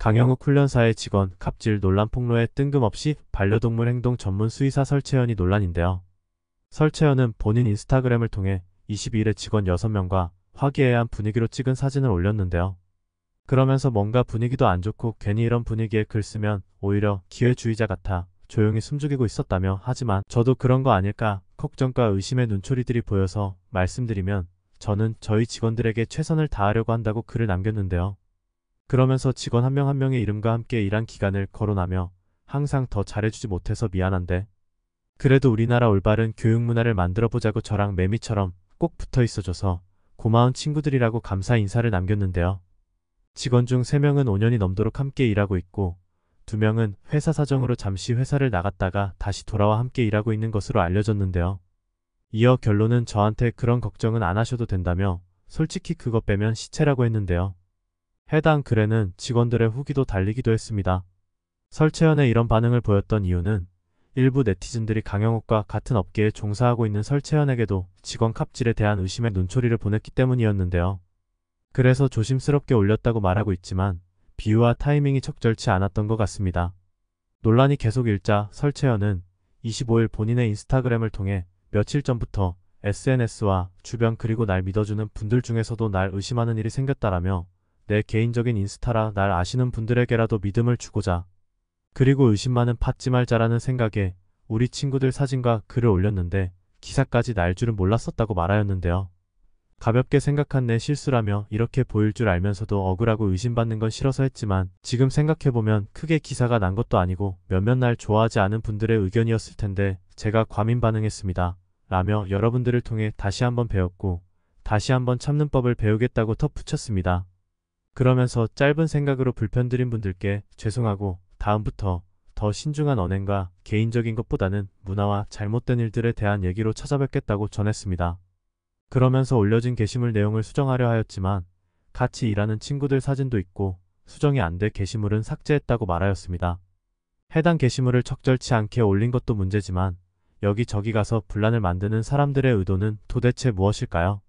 강영욱 훈련사의 직원 갑질 논란 폭로에 뜬금없이 반려동물 행동 전문 수의사 설채연이 논란인데요. 설채연은 본인 인스타그램을 통해 22일에 직원 6명과 화기애애한 분위기로 찍은 사진을 올렸는데요. 그러면서 뭔가 분위기도 안 좋고 괜히 이런 분위기에 글 쓰면 오히려 기회주의자 같아 조용히 숨죽이고 있었다며 하지만 저도 그런 거 아닐까 걱정과 의심의 눈초리들이 보여서 말씀드리면 저는 저희 직원들에게 최선을 다하려고 한다고 글을 남겼는데요. 그러면서 직원 한 명한 한 명의 이름과 함께 일한 기간을 거론하며 항상 더 잘해주지 못해서 미안한데 그래도 우리나라 올바른 교육 문화를 만들어 보자고 저랑 매미처럼 꼭 붙어 있어줘서 고마운 친구들이라고 감사 인사를 남겼는데요. 직원 중 3명은 5년이 넘도록 함께 일하고 있고 2명은 회사 사정으로 잠시 회사를 나갔다가 다시 돌아와 함께 일하고 있는 것으로 알려졌는데요. 이어 결론은 저한테 그런 걱정은 안 하셔도 된다며 솔직히 그것 빼면 시체라고 했는데요. 해당 글에는 직원들의 후기도 달리기도 했습니다. 설채연의 이런 반응을 보였던 이유는 일부 네티즌들이 강영욱과 같은 업계에 종사하고 있는 설채연에게도 직원 갑질에 대한 의심의 눈초리를 보냈기 때문이었는데요. 그래서 조심스럽게 올렸다고 말하고 있지만 비유와 타이밍이 적절치 않았던 것 같습니다. 논란이 계속 일자 설채연은 25일 본인의 인스타그램을 통해 며칠 전부터 SNS와 주변 그리고 날 믿어주는 분들 중에서도 날 의심하는 일이 생겼다라며 내 개인적인 인스타라 날 아시는 분들에게라도 믿음을 주고자 그리고 의심 많은 받지 말자라는 생각에 우리 친구들 사진과 글을 올렸는데 기사까지 날 줄은 몰랐었다고 말하였는데요. 가볍게 생각한 내 실수라며 이렇게 보일 줄 알면서도 억울하고 의심받는 건 싫어서 했지만 지금 생각해보면 크게 기사가 난 것도 아니고 몇몇 날 좋아하지 않은 분들의 의견이었을 텐데 제가 과민 반응했습니다. 라며 여러분들을 통해 다시 한번 배웠고 다시 한번 참는 법을 배우겠다고 덧붙였습니다. 그러면서 짧은 생각으로 불편드린 분들께 죄송하고 다음부터 더 신중한 언행과 개인적인 것보다는 문화와 잘못된 일들에 대한 얘기로 찾아뵙겠다고 전했습니다. 그러면서 올려진 게시물 내용을 수정하려 하였지만 같이 일하는 친구들 사진도 있고 수정이 안 돼 게시물은 삭제했다고 말하였습니다. 해당 게시물을 적절치 않게 올린 것도 문제지만 여기저기 가서 분란을 만드는 사람들의 의도는 도대체 무엇일까요?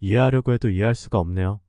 이해하려고 해도 이해할 수가 없네요.